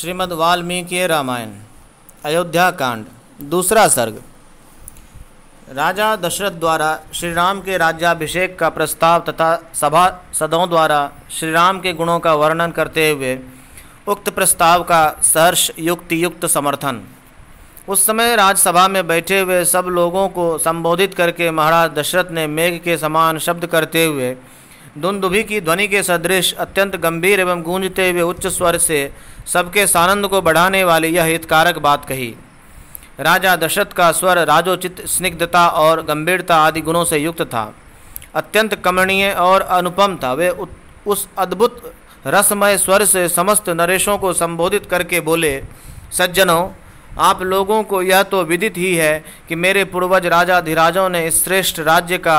श्रीमद् वाल्मीकि रामायण अयोध्या कांड दूसरा सर्ग राजा दशरथ द्वारा श्री राम के राज्याभिषेक का प्रस्ताव तथा सभा सदों द्वारा श्री राम के गुणों का वर्णन करते हुए उक्त प्रस्ताव का सहर्ष युक्ति युक्त समर्थन उस समय राजसभा में बैठे हुए सब लोगों को संबोधित करके महाराज दशरथ ने मेघ के समान शब्द करते हुए धुंदुभी की ध्वनि के सदृश अत्यंत गंभीर एवं गूंजते हुए उच्च स्वर से सबके सानंद को बढ़ाने वाली यह हितकारक बात कही राजा दशरथ का स्वर राजोचित स्निग्धता और गंभीरता आदि गुणों से युक्त था अत्यंत कमणीय और अनुपम था वे उस अद्भुत रसमय स्वर से समस्त नरेशों को संबोधित करके बोले सज्जनों आप लोगों को यह तो विदित ही है कि मेरे पूर्वज राजाधिराजों ने इस श्रेष्ठ राज्य का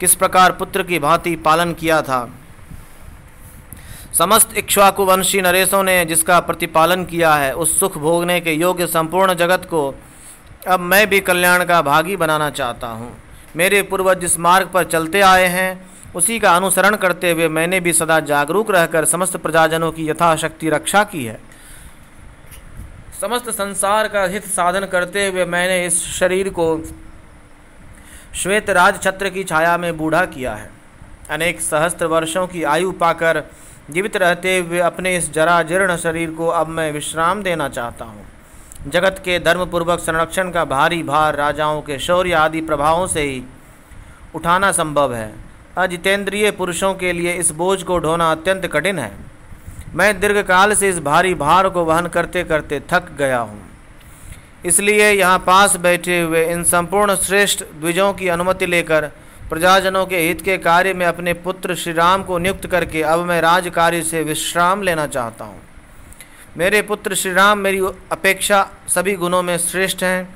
किस प्रकार पुत्र की भांति पालन किया था समस्त इक्ष्वाकुवंशी नरेशों ने जिसका प्रतिपालन किया है उस सुख भोगने के योग्य संपूर्ण जगत को अब मैं भी कल्याण का भागी बनाना चाहता हूँ मेरे पूर्वज जिस मार्ग पर चलते आए हैं उसी का अनुसरण करते हुए मैंने भी सदा जागरूक रहकर समस्त प्रजाजनों की यथाशक्ति रक्षा की है समस्त संसार का हित साधन करते हुए मैंने इस शरीर को श्वेत राज छत्र की छाया में बूढ़ा किया है अनेक सहस्त्र वर्षों की आयु पाकर जीवित रहते हुए अपने इस जरा जीर्ण शरीर को अब मैं विश्राम देना चाहता हूँ जगत के धर्मपूर्वक संरक्षण का भारी भार राजाओं के शौर्य आदि प्रभावों से ही उठाना संभव है अजितेंद्रिय पुरुषों के लिए इस बोझ को ढोना अत्यंत कठिन है मैं दीर्घकाल से इस भारी भार को वहन करते करते थक गया हूँ इसलिए यहाँ पास बैठे हुए इन संपूर्ण श्रेष्ठ द्विजों की अनुमति लेकर प्रजाजनों के हित के कार्य में अपने पुत्र श्री राम को नियुक्त करके अब मैं राज कार्य से विश्राम लेना चाहता हूँ मेरे पुत्र श्री राम मेरी अपेक्षा सभी गुणों में श्रेष्ठ हैं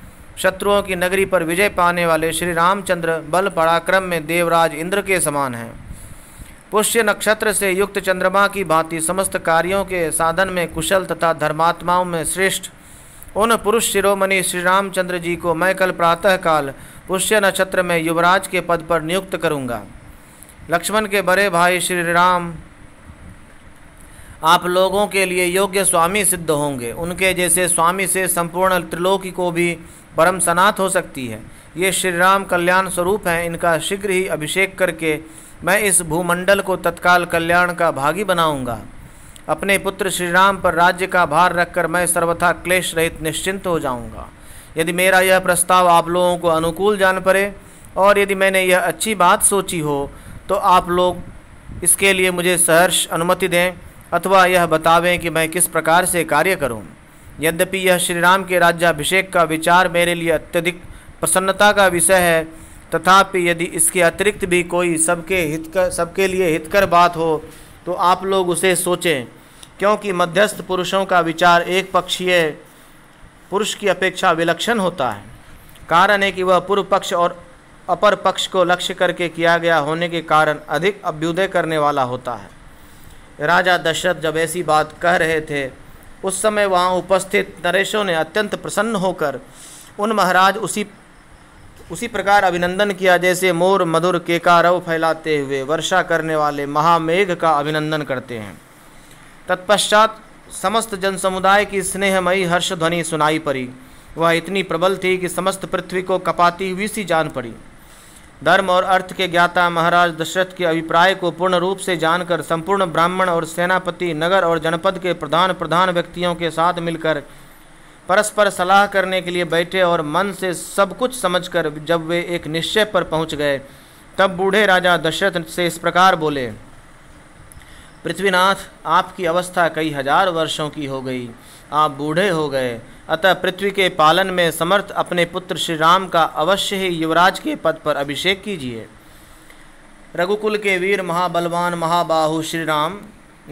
शत्रुओं की नगरी पर विजय पाने वाले श्री रामचंद्र बल पराक्रम में देवराज इंद्र के समान हैं पुष्य नक्षत्र से युक्त चंद्रमा की भांति समस्त कार्यों के साधन में कुशल तथा धर्मात्माओं में श्रेष्ठ उन पुरुष शिरोमणि श्री रामचंद्र जी को मैं कल प्रातःकाल पुष्य नक्षत्र में युवराज के पद पर नियुक्त करूंगा लक्ष्मण के बड़े भाई श्री राम आप लोगों के लिए योग्य स्वामी सिद्ध होंगे उनके जैसे स्वामी से संपूर्ण त्रिलोकी को भी परम सनात हो सकती है ये श्री राम कल्याण स्वरूप हैं इनका शीघ्र ही अभिषेक करके मैं इस भूमंडल को तत्काल कल्याण का भागी बनाऊंगा अपने पुत्र श्री राम पर राज्य का भार रखकर मैं सर्वथा क्लेश रहित निश्चिंत हो जाऊंगा यदि मेरा यह प्रस्ताव आप लोगों को अनुकूल जान पड़े और यदि मैंने यह अच्छी बात सोची हो तो आप लोग इसके लिए मुझे सहर्ष अनुमति दें अथवा यह बतावें कि मैं किस प्रकार से कार्य करूँ यद्यपि यह श्री राम के राज्याभिषेक का विचार मेरे लिए अत्यधिक प्रसन्नता का विषय है तथापि यदि इसके अतिरिक्त भी कोई सबके हित सबके लिए हितकर बात हो तो आप लोग उसे सोचें क्योंकि मध्यस्थ पुरुषों का विचार एक पक्षीय पुरुष की अपेक्षा विलक्षण होता है कारण है कि वह पूर्व पक्ष और अपर पक्ष को लक्ष्य करके किया गया होने के कारण अधिक अभ्युदय करने वाला होता है राजा दशरथ जब ऐसी बात कह रहे थे उस समय वहाँ उपस्थित नरेशों ने अत्यंत प्रसन्न होकर उन महाराज उसी उसी प्रकार अभिनंदन किया जैसे मोर मधुर केकारव फैलाते हुए वर्षा करने वाले महामेघ का अभिनंदन करते हैं तत्पश्चात समस्त जन समुदाय की स्नेहमयी हर्ष ध्वनि सुनाई पड़ी वह इतनी प्रबल थी कि समस्त पृथ्वी को कपाती हुई सी जान पड़ी धर्म और अर्थ के ज्ञाता महाराज दशरथ के अभिप्राय को पूर्ण रूप से जानकर संपूर्ण ब्राह्मण और सेनापति नगर और जनपद के प्रधान प्रधान व्यक्तियों के साथ मिलकर परस्पर सलाह करने के लिए बैठे और मन से सब कुछ समझकर जब वे एक निश्चय पर पहुंच गए तब बूढ़े राजा दशरथ से इस प्रकार बोले पृथ्वीनाथ आपकी अवस्था कई हजार वर्षों की हो गई आप बूढ़े हो गए अतः पृथ्वी के पालन में समर्थ अपने पुत्र श्री राम का अवश्य ही युवराज के पद पर अभिषेक कीजिए रघुकुल के वीर महाबलवान महाबाहु श्री राम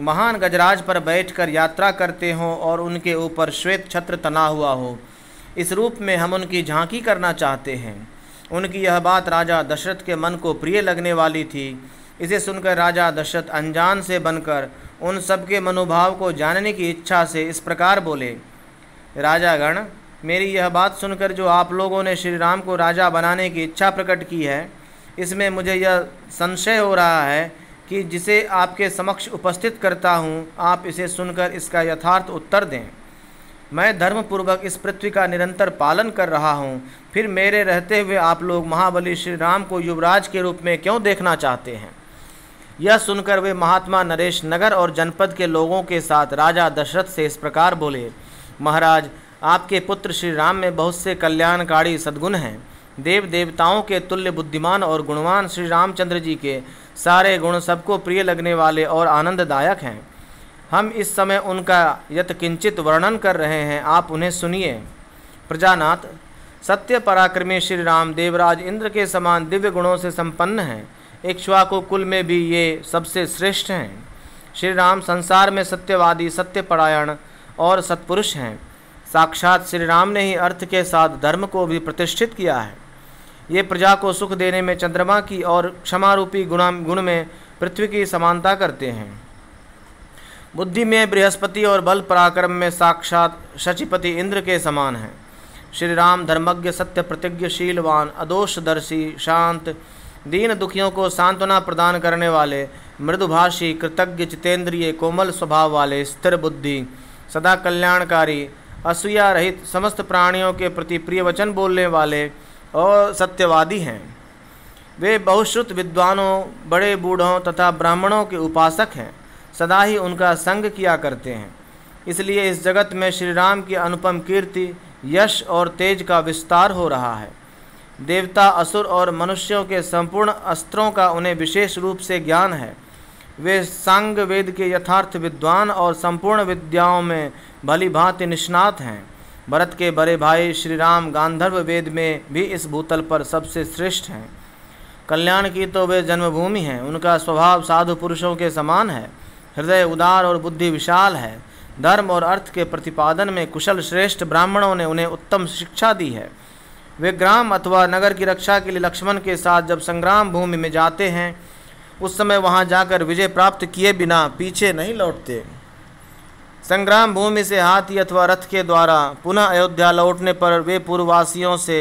महान गजराज पर बैठकर यात्रा करते हों और उनके ऊपर श्वेत छत्र तना हुआ हो इस रूप में हम उनकी झांकी करना चाहते हैं उनकी यह बात राजा दशरथ के मन को प्रिय लगने वाली थी इसे सुनकर राजा दशरथ अनजान से बनकर उन सबके मनोभाव को जानने की इच्छा से इस प्रकार बोले राजागण मेरी यह बात सुनकर जो आप लोगों ने श्री राम को राजा बनाने की इच्छा प्रकट की है इसमें मुझे यह संशय हो रहा है कि जिसे आपके समक्ष उपस्थित करता हूँ आप इसे सुनकर इसका यथार्थ उत्तर दें मैं धर्मपूर्वक इस पृथ्वी का निरंतर पालन कर रहा हूँ फिर मेरे रहते हुए आप लोग महाबली श्री राम को युवराज के रूप में क्यों देखना चाहते हैं यह सुनकर वे महात्मा नरेश नगर और जनपद के लोगों के साथ राजा दशरथ से इस प्रकार बोले महाराज आपके पुत्र श्री राम में बहुत से कल्याणकारी सद्गुण हैं देव देवताओं के तुल्य बुद्धिमान और गुणवान श्री रामचंद्र जी के सारे गुण सबको प्रिय लगने वाले और आनंददायक हैं हम इस समय उनका यथकिंचित वर्णन कर रहे हैं आप उन्हें सुनिए प्रजानाथ सत्य पराक्रमी श्री राम देवराज इंद्र के समान दिव्य गुणों से संपन्न हैं इक्ष्वाकु कुल में भी ये सबसे श्रेष्ठ हैं श्री राम संसार में सत्यवादी सत्यपरायण और सत्पुरुष हैं साक्षात श्री राम ने ही अर्थ के साथ धर्म को भी प्रतिष्ठित किया है ये प्रजा को सुख देने में चंद्रमा की और क्षमारूपी गुण गुण में पृथ्वी की समानता करते हैं बुद्धि में बृहस्पति और बल पराक्रम में साक्षात शचिपति इंद्र के समान हैं श्री राम धर्मज्ञ सत्य प्रतिज्ञशीलवान अदोषदर्शी शांत दीन दुखियों को सांत्वना प्रदान करने वाले मृदुभाषी कृतज्ञ जितेंद्रिय कोमल स्वभाव वाले स्थिर बुद्धि सदा कल्याणकारी असूया रहित समस्त प्राणियों के प्रति प्रिय वचन बोलने वाले और सत्यवादी हैं वे बहुश्रुत विद्वानों बड़े बूढ़ों तथा ब्राह्मणों के उपासक हैं सदा ही उनका संग किया करते हैं इसलिए इस जगत में श्री राम की अनुपम कीर्ति यश और तेज का विस्तार हो रहा है देवता असुर और मनुष्यों के संपूर्ण अस्त्रों का उन्हें विशेष रूप से ज्ञान है वे सांग वेद के यथार्थ विद्वान और संपूर्ण विद्याओं में भली भांति निष्णात हैं भरत के बड़े भाई श्री राम गांधर्व वेद में भी इस भूतल पर सबसे श्रेष्ठ हैं कल्याण की तो वे जन्मभूमि हैं उनका स्वभाव साधु पुरुषों के समान है हृदय उदार और बुद्धि विशाल है धर्म और अर्थ के प्रतिपादन में कुशल श्रेष्ठ ब्राह्मणों ने उन्हें उत्तम शिक्षा दी है वे ग्राम अथवा नगर की रक्षा के लिए लक्ष्मण के साथ जब संग्राम भूमि में जाते हैं उस समय वहां जाकर विजय प्राप्त किए बिना पीछे नहीं लौटते संग्राम भूमि से हाथी अथवा रथ के द्वारा पुनः अयोध्या लौटने पर वे पूर्ववासियों से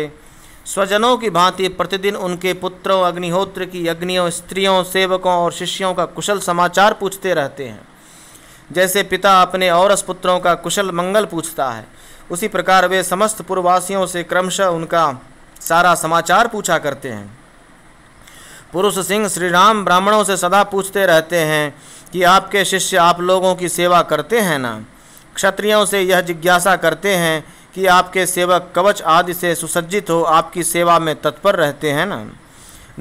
स्वजनों की भांति प्रतिदिन उनके पुत्रों अग्निहोत्र की अग्नियों स्त्रियों सेवकों और शिष्यों का कुशल समाचार पूछते रहते हैं जैसे पिता अपने औरस पुत्रों का कुशल मंगल पूछता है उसी प्रकार वे समस्त पूर्ववासियों से क्रमशः उनका सारा समाचार पूछा करते हैं पुरुष सिंह श्री राम ब्राह्मणों से सदा पूछते रहते हैं कि आपके शिष्य आप लोगों की सेवा करते हैं ना क्षत्रियों से यह जिज्ञासा करते हैं कि आपके सेवक कवच आदि से सुसज्जित हो आपकी सेवा में तत्पर रहते हैं ना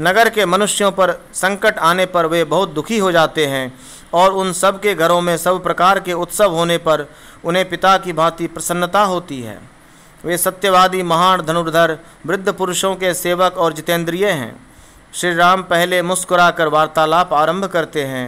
नगर के मनुष्यों पर संकट आने पर वे बहुत दुखी हो जाते हैं और उन सब के घरों में सब प्रकार के उत्सव होने पर उन्हें पिता की भांति प्रसन्नता होती है वे सत्यवादी महान धनुर्धर वृद्ध पुरुषों के सेवक और जितेंद्रिय हैं श्री राम पहले मुस्कुराकर वार्तालाप आरंभ करते हैं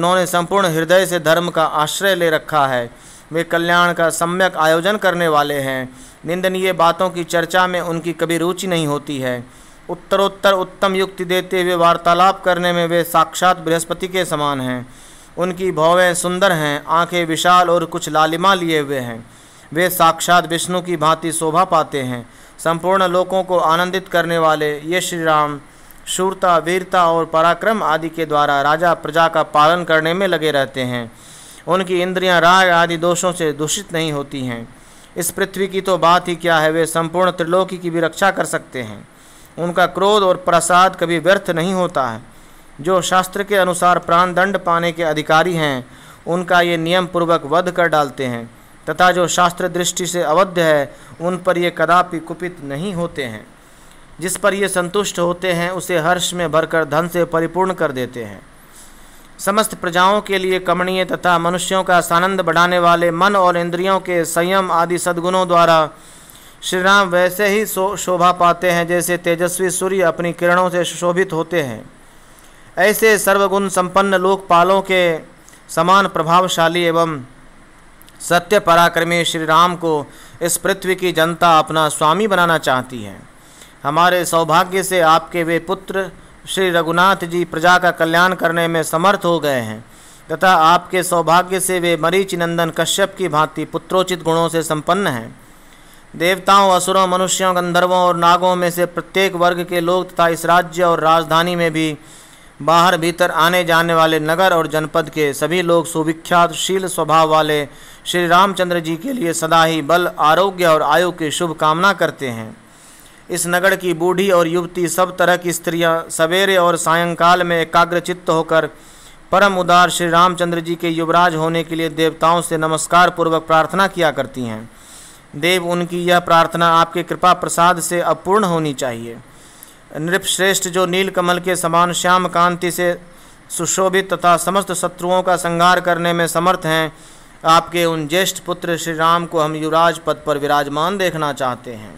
उन्होंने संपूर्ण हृदय से धर्म का आश्रय ले रखा है वे कल्याण का सम्यक आयोजन करने वाले हैं निंदनीय बातों की चर्चा में उनकी कभी रुचि नहीं होती है उत्तरोत्तर उत्तम युक्ति देते हुए वार्तालाप करने में वे साक्षात बृहस्पति के समान हैं उनकी भौवें सुंदर हैं आंखें विशाल और कुछ लालिमा लिए हुए हैं वे साक्षात विष्णु की भांति शोभा पाते हैं संपूर्ण लोगों को आनंदित करने वाले ये श्री राम शूरता वीरता और पराक्रम आदि के द्वारा राजा प्रजा का पालन करने में लगे रहते हैं उनकी इंद्रियां राग आदि दोषों से दूषित नहीं होती हैं इस पृथ्वी की तो बात ही क्या है वे संपूर्ण त्रिलोकी की भी रक्षा कर सकते हैं उनका क्रोध और प्रसाद कभी व्यर्थ नहीं होता है जो शास्त्र के अनुसार प्राण दंड पाने के अधिकारी हैं उनका ये नियम पूर्वक वध कर डालते हैं तथा जो शास्त्र दृष्टि से अवध है उन पर ये कदापि कुपित नहीं होते हैं जिस पर ये संतुष्ट होते हैं उसे हर्ष में भरकर धन से परिपूर्ण कर देते हैं समस्त प्रजाओं के लिए कमणीय तथा मनुष्यों का सानंद बढ़ाने वाले मन और इंद्रियों के संयम आदि सद्गुणों द्वारा श्रीराम वैसे ही शोभा पाते हैं जैसे तेजस्वी सूर्य अपनी किरणों से सुशोभित होते हैं ऐसे सर्वगुण संपन्न लोकपालों के समान प्रभावशाली एवं सत्य पराक्रमी श्री राम को इस पृथ्वी की जनता अपना स्वामी बनाना चाहती है हमारे सौभाग्य से आपके वे पुत्र श्री रघुनाथ जी प्रजा का कल्याण करने में समर्थ हो गए हैं तथा आपके सौभाग्य से वे मरीच नंदन कश्यप की भांति पुत्रोचित गुणों से संपन्न हैं देवताओं असुरों मनुष्यों गंधर्वों और नागों में से प्रत्येक वर्ग के लोग तथा इस राज्य और राजधानी में भी बाहर भीतर आने जाने वाले नगर और जनपद के सभी लोग सुविख्यात शील स्वभाव वाले श्री रामचंद्र जी के लिए सदा ही बल आरोग्य और आयु की शुभकामना करते हैं इस नगर की बूढ़ी और युवती सब तरह की स्त्रियां सवेरे और सायंकाल में एकाग्रचित्त होकर परम उदार श्री रामचंद्र जी के युवराज होने के लिए देवताओं से नमस्कार पूर्वक प्रार्थना किया करती हैं देव उनकी यह प्रार्थना आपके कृपा प्रसाद से अपूर्ण होनी चाहिए नृपश्रेष्ठ जो नीलकमल के समान श्याम कांति से सुशोभित तथा समस्त शत्रुओं का संहार करने में समर्थ हैं आपके उन ज्येष्ठ पुत्र श्री राम को हम युवराज पद पर विराजमान देखना चाहते हैं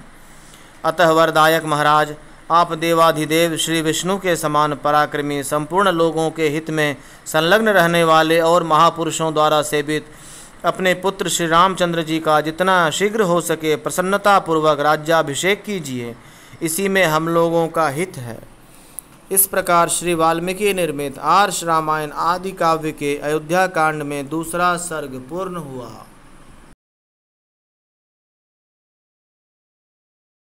अतः वरदायक महाराज आप देवाधिदेव श्री विष्णु के समान पराक्रमी संपूर्ण लोगों के हित में संलग्न रहने वाले और महापुरुषों द्वारा सेवित अपने पुत्र श्री रामचंद्र जी का जितना शीघ्र हो सके प्रसन्नतापूर्वक राज्याभिषेक कीजिए इसी में हम लोगों का हित है इस प्रकार श्री वाल्मीकि निर्मित आर्ष रामायण आदि काव्य के अयोध्या कांड में दूसरा सर्ग पूर्ण हुआ